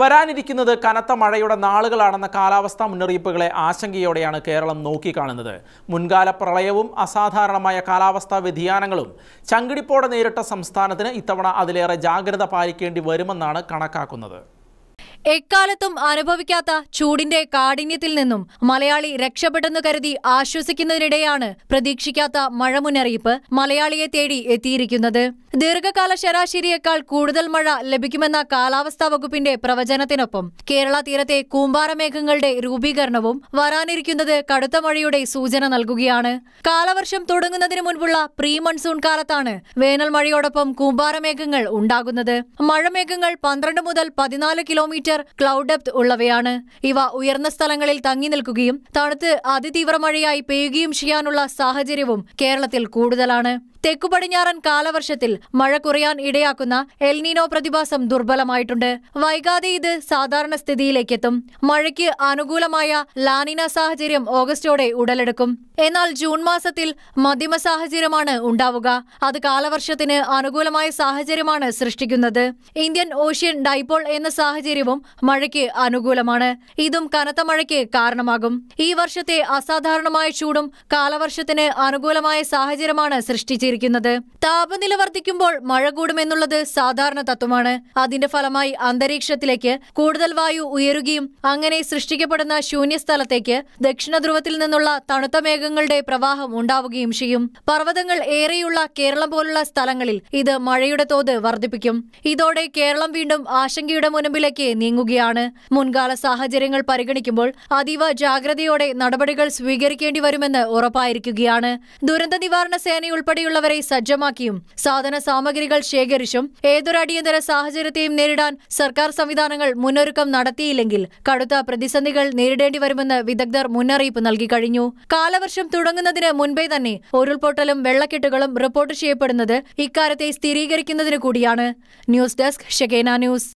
വരാനിരിക്കുന്നത് കനത്ത മഴയുടെ നാളുകളാണെന്ന കാലാവസ്ഥാ മുന്നറിയിപ്പുകളെ ആശങ്കയോടെയാണ് കേരളം നോക്കിക്കാണുന്നത് മുൻകാല പ്രളയവും അസാധാരണമായ കാലാവസ്ഥാ വ്യതിയാനങ്ങളും ചങ്കിടിപ്പോടെ നേരിട്ട സംസ്ഥാനത്തിന് ഇത്തവണ അതിലേറെ ജാഗ്രത പാലിക്കേണ്ടി വരുമെന്നാണ് കണക്കാക്കുന്നത് എക്കാലത്തും അനുഭവിക്കാത്ത ചൂടിന്റെ കാഠിന്യത്തിൽ നിന്നും മലയാളി രക്ഷപ്പെട്ടെന്ന് കരുതി ആശ്വസിക്കുന്നതിനിടെയാണ് പ്രതീക്ഷിക്കാത്ത മഴ മുന്നറിയിപ്പ് മലയാളിയെ തേടി എത്തിയിരിക്കുന്നത് ദീർഘകാല ശരാശരിയേക്കാൾ കൂടുതൽ മഴ ലഭിക്കുമെന്ന കാലാവസ്ഥാ വകുപ്പിന്റെ പ്രവചനത്തിനൊപ്പം കേരള തീരത്തെ കൂമ്പാരമേഘങ്ങളുടെ രൂപീകരണവും വരാനിരിക്കുന്നത് കടുത്ത മഴയുടെ സൂചന നൽകുകയാണ് കാലവർഷം തുടങ്ങുന്നതിന് മുൻപുള്ള പ്രീ മൺസൂൺ കാലത്താണ് വേനൽ മഴയോടൊപ്പം കൂമ്പാരമേഘങ്ങൾ ഉണ്ടാകുന്നത് മഴമേഘങ്ങൾ പന്ത്രണ്ട് മുതൽ പതിനാല് കിലോമീറ്റർ ക്ലൗഡ് ഡെപ്ത് ഉള്ളവയാണ് ഇവ ഉയർന്ന സ്ഥലങ്ങളിൽ തങ്ങി നിൽക്കുകയും തണുത്ത് അതിതീവ്ര മഴയായി പെയ്യുകയും ചെയ്യാനുള്ള സാഹചര്യവും കേരളത്തിൽ കൂടുതലാണ് തെക്കുപടിഞ്ഞാറൻ കാലവർഷത്തിൽ മഴ കുറയാൻ ഇടയാക്കുന്ന എൽനീനോ പ്രതിഭാസം ദുർബലമായിട്ടുണ്ട് വൈകാതെ ഇത് സാധാരണ സ്ഥിതിയിലേക്കെത്തും മഴയ്ക്ക് അനുകൂലമായ ലാനിന സാഹചര്യം ഓഗസ്റ്റോടെ ഉടലെടുക്കും എന്നാൽ ജൂൺ മാസത്തിൽ മധ്യമ സാഹചര്യമാണ് ഉണ്ടാവുക അത് കാലവർഷത്തിന് അനുകൂലമായ സാഹചര്യമാണ് സൃഷ്ടിക്കുന്നത് ഇന്ത്യൻ ഓഷ്യൻ ഡൈപോൾ എന്ന സാഹചര്യവും മഴയ്ക്ക് അനുകൂലമാണ് ഇതും കനത്ത മഴയ്ക്ക് കാരണമാകും ഈ വർഷത്തെ അസാധാരണമായ ചൂടും കാലവർഷത്തിന് അനുകൂലമായ സാഹചര്യമാണ് സൃഷ്ടിച്ചത് പ്രവചിച്ചിരിക്കുന്നത് താപനില വർദ്ധിക്കുമ്പോൾ മഴ കൂടുമെന്നുള്ളത് സാധാരണ തത്വമാണ് അതിന്റെ ഫലമായി അന്തരീക്ഷത്തിലേക്ക് കൂടുതൽ വായു ഉയരുകയും അങ്ങനെ സൃഷ്ടിക്കപ്പെടുന്ന ശൂന്യസ്ഥലത്തേക്ക് ദക്ഷിണ ധ്രുവത്തിൽ നിന്നുള്ള തണുത്ത മേഘങ്ങളുടെ പ്രവാഹം ഉണ്ടാവുകയും ചെയ്യും പർവ്വതങ്ങൾ ഏറെയുള്ള കേരളം പോലുള്ള സ്ഥലങ്ങളിൽ ഇത് മഴയുടെ തോത് വർദ്ധിപ്പിക്കും ഇതോടെ കേരളം വീണ്ടും ആശങ്കയുടെ മുൻപിലേക്ക് നീങ്ങുകയാണ് മുൻകാല സാഹചര്യങ്ങൾ പരിഗണിക്കുമ്പോൾ അതീവ ജാഗ്രതയോടെ നടപടികൾ സ്വീകരിക്കേണ്ടി വരുമെന്ന് ഉറപ്പായിരിക്കുകയാണ് ദുരന്ത നിവാരണ സേനയുൾപ്പെടെയുള്ള ഉള്ളവരെ സജ്ജമാക്കിയും സാധന സാമഗ്രികൾ ശേഖരിച്ചും ഏതൊരു അടിയന്തര സാഹചര്യത്തെയും നേരിടാൻ സർക്കാർ സംവിധാനങ്ങൾ മുന്നൊരുക്കം നടത്തിയില്ലെങ്കിൽ കടുത്ത പ്രതിസന്ധികൾ നേരിടേണ്ടി വരുമെന്ന് വിദഗ്ധർ മുന്നറിയിപ്പ് നൽകി കഴിഞ്ഞു കാലവർഷം തുടങ്ങുന്നതിന് മുൻപേ തന്നെ ഉരുൾപൊട്ടലും വെള്ളക്കെട്ടുകളും റിപ്പോർട്ട് ചെയ്യപ്പെടുന്നത് ഇക്കാര്യത്തെ സ്ഥിരീകരിക്കുന്നതിന് കൂടിയാണ് ന്യൂസ് ഡെസ്ക് ഷെഗേന ന്യൂസ്